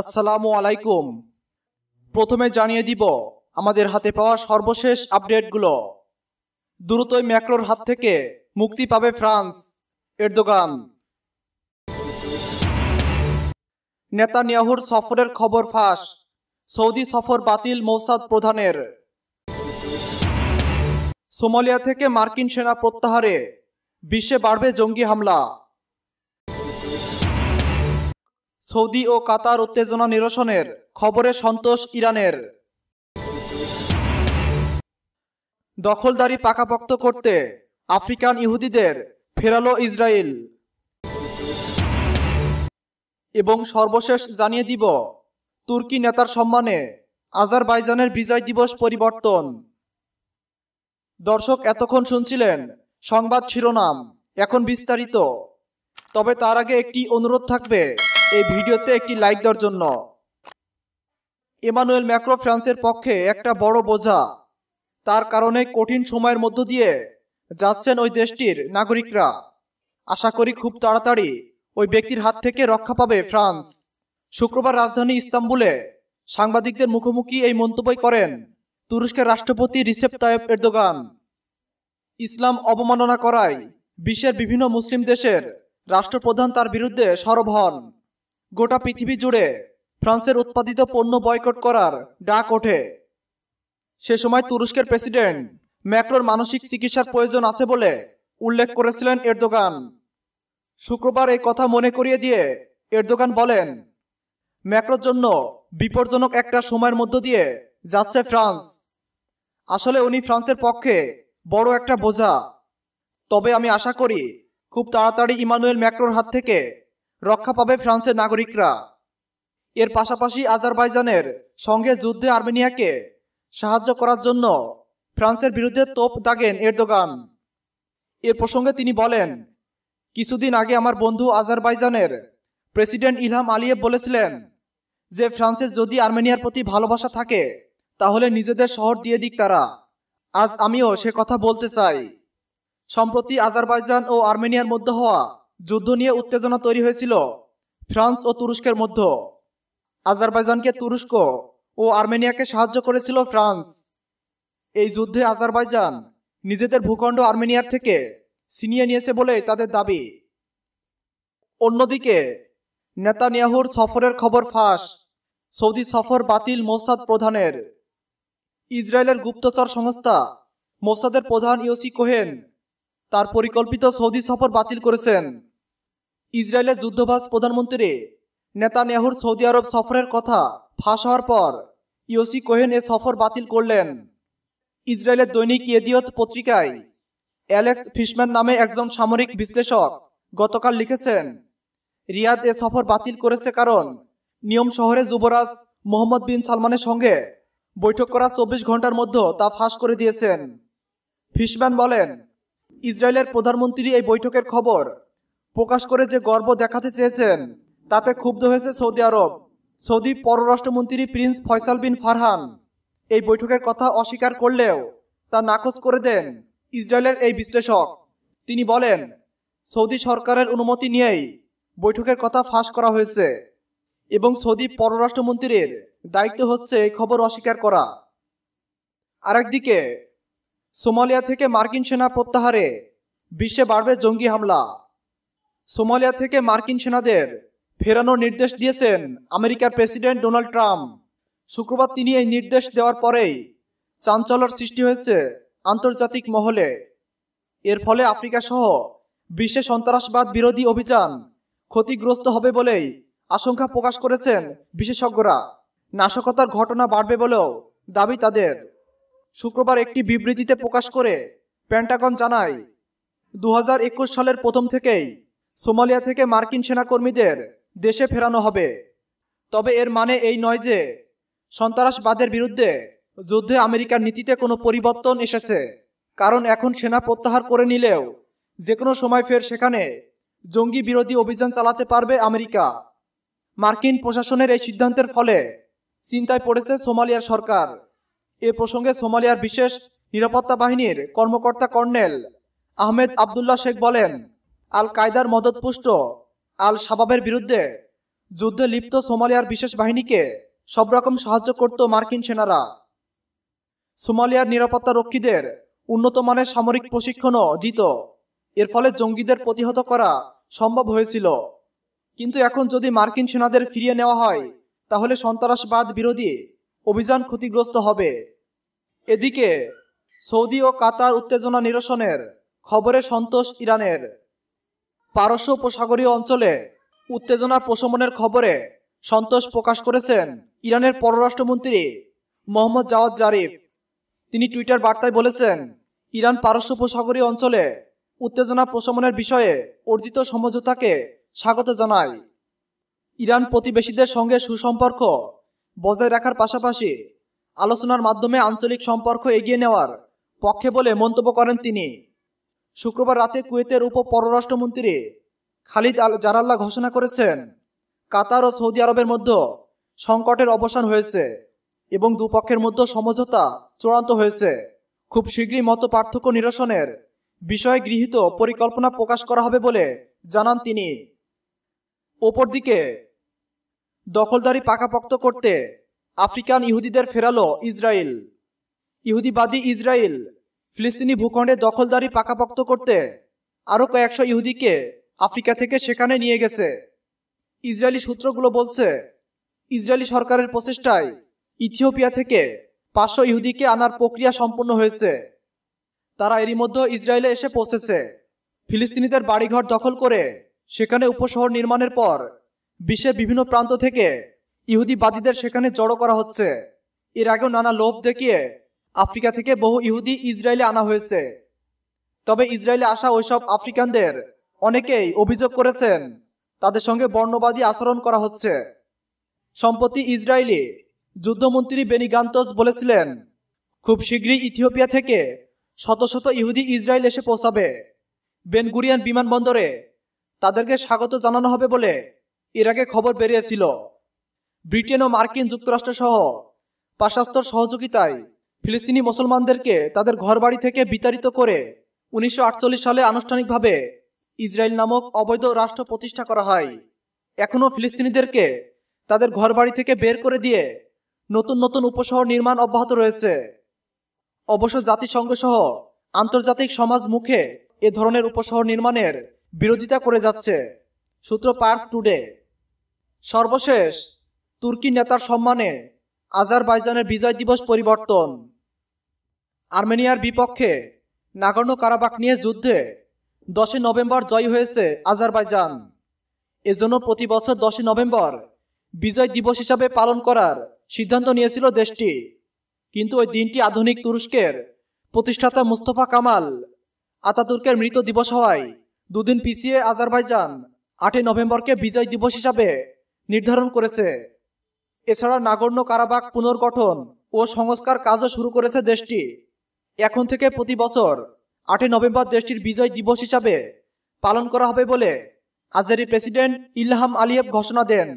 আসসালামু আলাইকুম প্রথমে জানিয়ে দিব আমাদের হাতে পাওয়া সর্বশেষ আপডেটগুলো দ্রুতই ম্যাক্রোর হাত থেকে মুক্তি পাবে ফ্রান্স এরদোগান নেতানিয়াহুর সফরের খবর ফাঁস সৌদি সফর বাতিল মৌসাদ প্রধানের সোমালিয়া থেকে মার্কিন সেনা প্রত্যাহারে বিশ্বে বাড়বে জঙ্গি হামলা সৌদি ও কাতার উত্তেজনা নিরসনের খবরে সন্তোষ ইরানের দখলদারি পাকাপোক্ত করতে আফ্রিকান ইহুদিদের ফেরালো ইসরায়েল এবং সর্বশেষ জানিয়ে দিব তুর্কি নেতার সম্মানে আজারবাইজানের বিজয় দিবস পরিবর্তন দর্শক এতক্ষণ শুনছিলেন সংবাদ শিরোনাম এখন বিস্তারিত তবে তার আগে একটি অনুরোধ থাকবে এই ভিডিওতে একটি লাইক দেওয়ার জন্য এমানুয়েল ম্যাক্রো ফ্রান্সের পক্ষে একটা বড় বোঝা তার কারণে কঠিন সময়ের মধ্য দিয়ে যাচ্ছেন ওই দেশটির নাগরিকরা আশা করি খুব তাড়াতাড়ি ওই ব্যক্তির হাত থেকে রক্ষা পাবে ফ্রান্স শুক্রবার রাজধানী ইস্তাম্বুলে সাংবাদিকদের মুখোমুখি এই মন্তব্য করেন তুরস্কের রাষ্ট্রপতি রিসেপ তায়েব এরদোগান ইসলাম অবমাননা করায় বিশ্বের বিভিন্ন মুসলিম দেশের রাষ্ট্রপ্রধান তার বিরুদ্ধে সরব হন গোটা পৃথিবী জুড়ে ফ্রান্সের উৎপাদিত পণ্য বয়কট করার ডাক ওঠে সে সময় তুরস্কের প্রেসিডেন্ট ম্যাক্রোর মানসিক চিকিৎসার প্রয়োজন আছে বলে উল্লেখ করেছিলেন এরদোগান শুক্রবার এই কথা মনে করিয়ে দিয়ে এরদোগান বলেন ম্যাক্রোর জন্য বিপজ্জনক একটা সময়ের মধ্য দিয়ে যাচ্ছে ফ্রান্স আসলে উনি ফ্রান্সের পক্ষে বড় একটা বোঝা তবে আমি আশা করি খুব তাড়াতাড়ি ইমানুয়েল ম্যাক্রোর হাত থেকে রক্ষা পাবে ফ্রান্সের নাগরিকরা এর পাশাপাশি আজারবাইজানের সঙ্গে যুদ্ধে আর্মেনিয়াকে সাহায্য করার জন্য ফ্রান্সের বিরুদ্ধে তোপ দাগেন এরদোগান এর প্রসঙ্গে তিনি বলেন কিছুদিন আগে আমার বন্ধু আজারবাইজানের প্রেসিডেন্ট ইলহাম আলিয়েভ বলেছিলেন যে ফ্রান্সের যদি আর্মেনিয়ার প্রতি ভালোবাসা থাকে তাহলে নিজেদের শহর দিয়ে দিক তারা আজ আমিও সে কথা বলতে চাই সম্প্রতি আজারবাইজান ও আর্মেনিয়ার মধ্যে হওয়া যুদ্ধ নিয়ে উত্তেজনা তৈরি হয়েছিল ফ্রান্স ও তুরস্কের মধ্যে আজারবাইজানকে তুরস্ক ও আর্মেনিয়াকে সাহায্য করেছিল ফ্রান্স এই যুদ্ধে আজারবাইজান নিজেদের ভূখণ্ড আর্মেনিয়ার থেকে ছিনিয়ে নিয়েছে বলে তাদের দাবি অন্যদিকে নেতানিয়াহুর সফরের খবর ফাঁস সৌদি সফর বাতিল মোসাদ প্রধানের ইসরায়েলের গুপ্তচর সংস্থা মোসাদের প্রধান ইউসি কোহেন তার পরিকল্পিত সৌদি সফর বাতিল করেছেন ইসরায়েলের যুদ্ধবাজ প্রধানমন্ত্রী নেহুর সৌদি আরব সফরের কথা ফাঁস হওয়ার পর ইয়সি কোহেন এ সফর বাতিল করলেন ইসরায়েলের দৈনিক ইয়েদিয়ত পত্রিকায় অ্যালেক্স ফিশম্যান নামে একজন সামরিক বিশ্লেষক গতকাল লিখেছেন রিয়াদ এ সফর বাতিল করেছে কারণ নিয়ম শহরে যুবরাজ মোহাম্মদ বিন সালমানের সঙ্গে বৈঠক করা চব্বিশ ঘন্টার মধ্যে তা ফাঁস করে দিয়েছেন ফিশম্যান বলেন ইসরায়েলের প্রধানমন্ত্রী এই বৈঠকের খবর প্রকাশ করে যে গর্ব দেখাতে চেয়েছেন তাতে ক্ষুব্ধ হয়েছে সৌদি আরব সৌদি পররাষ্ট্রমন্ত্রী প্রিন্স ফয়সাল বিন ফারহান এই বৈঠকের কথা অস্বীকার করলেও তা নাকচ করে দেন ইসরায়েলের এই বিশ্লেষক তিনি বলেন সৌদি সরকারের অনুমতি নিয়েই বৈঠকের কথা ফাঁস করা হয়েছে এবং সৌদি পররাষ্ট্রমন্ত্রীর দায়িত্ব হচ্ছে এই খবর অস্বীকার করা আরেকদিকে সোমালিয়া থেকে মার্কিন সেনা প্রত্যাহারে বিশ্বে বাড়বে জঙ্গি হামলা সোমালিয়া থেকে মার্কিন সেনাদের ফেরানোর নির্দেশ দিয়েছেন আমেরিকার প্রেসিডেন্ট ডোনাল্ড ট্রাম্প শুক্রবার তিনি এই নির্দেশ দেওয়ার পরেই চাঞ্চল্যর সৃষ্টি হয়েছে আন্তর্জাতিক মহলে এর ফলে আফ্রিকা সহ বিশ্বে সন্ত্রাসবাদ বিরোধী অভিযান ক্ষতিগ্রস্ত হবে বলেই আশঙ্কা প্রকাশ করেছেন বিশেষজ্ঞরা নাশকতার ঘটনা বাড়বে বলেও দাবি তাদের শুক্রবার একটি বিবৃতিতে প্রকাশ করে প্যান্টাগন জানায় দু সালের প্রথম থেকেই সোমালিয়া থেকে মার্কিন সেনাকর্মীদের দেশে ফেরানো হবে তবে এর মানে এই নয় যে সন্ত্রাসবাদের বিরুদ্ধে যুদ্ধে আমেরিকার নীতিতে কোনো পরিবর্তন এসেছে কারণ এখন সেনা প্রত্যাহার করে নিলেও যে কোনো সময় ফের সেখানে জঙ্গি বিরোধী অভিযান চালাতে পারবে আমেরিকা মার্কিন প্রশাসনের এই সিদ্ধান্তের ফলে চিন্তায় পড়েছে সোমালিয়ার সরকার এ প্রসঙ্গে সোমালিয়ার বিশেষ নিরাপত্তা বাহিনীর কর্মকর্তা কর্নেল আহমেদ আবদুল্লা শেখ বলেন আল কায়দার মদতপুষ্ট আল শাবাবের বিরুদ্ধে যুদ্ধে লিপ্ত সোমালিয়ার বিশেষ বাহিনীকে সব রকম সাহায্য করত মার্কিন সেনারা সোমালিয়ার নিরাপত্তা রক্ষীদের উন্নত মানের সামরিক প্রশিক্ষণও দিত এর ফলে জঙ্গিদের প্রতিহত করা সম্ভব হয়েছিল কিন্তু এখন যদি মার্কিন সেনাদের ফিরিয়ে নেওয়া হয় তাহলে সন্ত্রাসবাদ বিরোধী অভিযান ক্ষতিগ্রস্ত হবে এদিকে সৌদি ও কাতার উত্তেজনা নিরসনের খবরে সন্তোষ ইরানের পারস্য উপসাগরীয় অঞ্চলে উত্তেজনা প্রশমনের খবরে সন্তোষ প্রকাশ করেছেন ইরানের পররাষ্ট্রমন্ত্রী মোহাম্মদ জাওয়াদ জারিফ তিনি টুইটার বার্তায় বলেছেন ইরান পারস্য উপসাগরীয় অঞ্চলে উত্তেজনা প্রশমনের বিষয়ে অর্জিত সমঝোতাকে স্বাগত জানায় ইরান প্রতিবেশীদের সঙ্গে সুসম্পর্ক বজায় রাখার পাশাপাশি আলোচনার মাধ্যমে আঞ্চলিক সম্পর্ক এগিয়ে নেওয়ার পক্ষে বলে মন্তব্য করেন তিনি শুক্রবার রাতে কুয়েতের উপ পররাষ্ট্রমন্ত্রী খালিদ আল জারাল্লা ঘোষণা করেছেন কাতার ও সৌদি আরবের মধ্যে সংকটের অবসান হয়েছে এবং দুপক্ষের মধ্যে সমঝোতা চূড়ান্ত হয়েছে খুব শীঘ্রই মত পার্থক্য নিরসনের বিষয়ে গৃহীত পরিকল্পনা প্রকাশ করা হবে বলে জানান তিনি অপরদিকে দখলদারি পাকাপক্ত করতে আফ্রিকান ইহুদিদের ফেরালো ইসরায়েল ইহুদিবাদী ইসরায়েল ফিলিস্তিনি ভূখণ্ডে দখলদারি পাকাপোক্ত করতে আরও কয়েকশো ইহুদিকে আফ্রিকা থেকে সেখানে নিয়ে গেছে ইসরায়েলি সূত্রগুলো বলছে ইসরায়েলি সরকারের প্রচেষ্টায় ইথিওপিয়া থেকে পাঁচশো ইহুদিকে আনার প্রক্রিয়া সম্পন্ন হয়েছে তারা এরই মধ্যে ইসরায়েলে এসে পৌঁছেছে ফিলিস্তিনিদের বাড়িঘর দখল করে সেখানে উপশহর নির্মাণের পর বিশ্বের বিভিন্ন প্রান্ত থেকে ইহুদিবাদীদের সেখানে জড়ো করা হচ্ছে এর আগেও নানা লোভ দেখিয়ে আফ্রিকা থেকে বহু ইহুদি ইসরায়েলে আনা হয়েছে তবে ইসরায়েলে আসা ওইসব আফ্রিকানদের অনেকেই অভিযোগ করেছেন তাদের সঙ্গে বর্ণবাদী আচরণ করা হচ্ছে সম্প্রতি ইসরায়েলি যুদ্ধমন্ত্রী বেনি গান্তজ বলেছিলেন খুব শীঘ্রই ইথিওপিয়া থেকে শত শত ইহুদি ইসরায়েল এসে পৌঁছাবে বেনগুরিয়ান বিমানবন্দরে তাদেরকে স্বাগত জানানো হবে বলে এর আগে খবর বেরিয়েছিল ব্রিটেন ও মার্কিন যুক্তরাষ্ট্রসহ পাশাস্তর সহযোগিতায় ফিলিস্তিনি মুসলমানদেরকে তাদের ঘরবাড়ি থেকে বিতাড়িত করে উনিশশো সালে আনুষ্ঠানিকভাবে ইসরায়েল নামক অবৈধ রাষ্ট্র প্রতিষ্ঠা করা হয় এখনও ফিলিস্তিনিদেরকে তাদের ঘরবাড়ি থেকে বের করে দিয়ে নতুন নতুন উপশহর নির্মাণ অব্যাহত রয়েছে অবশ্য জাতিসংঘ সহ আন্তর্জাতিক সমাজ মুখে এ ধরনের উপশহর নির্মাণের বিরোধিতা করে যাচ্ছে সূত্র পার্স টুডে সর্বশেষ তুর্কি নেতার সম্মানে আজারবাইজানের বিজয় দিবস পরিবর্তন আর্মেনিয়ার বিপক্ষে নাগর্ণ কারাবাক নিয়ে যুদ্ধে দশই নভেম্বর জয় হয়েছে আজারবাইজান এজন্য প্রতি বছর দশই নভেম্বর বিজয় দিবস হিসাবে পালন করার সিদ্ধান্ত নিয়েছিল দেশটি কিন্তু ওই দিনটি আধুনিক তুরস্কের প্রতিষ্ঠাতা মুস্তফা কামাল আতাতুর্কের মৃত দিবস হওয়ায় দুদিন পিছিয়ে আজারবাইজান আটই নভেম্বরকে বিজয় দিবস হিসাবে নির্ধারণ করেছে এছাড়া নাগর্ণ কারাবাক পুনর্গঠন ও সংস্কার কাজও শুরু করেছে দেশটি এখন থেকে প্রতি বছর আটই নভেম্বর দেশটির বিজয় দিবস হিসাবে পালন করা হবে বলে আজেরি প্রেসিডেন্ট ইলহাম আলিয়ব ঘোষণা দেন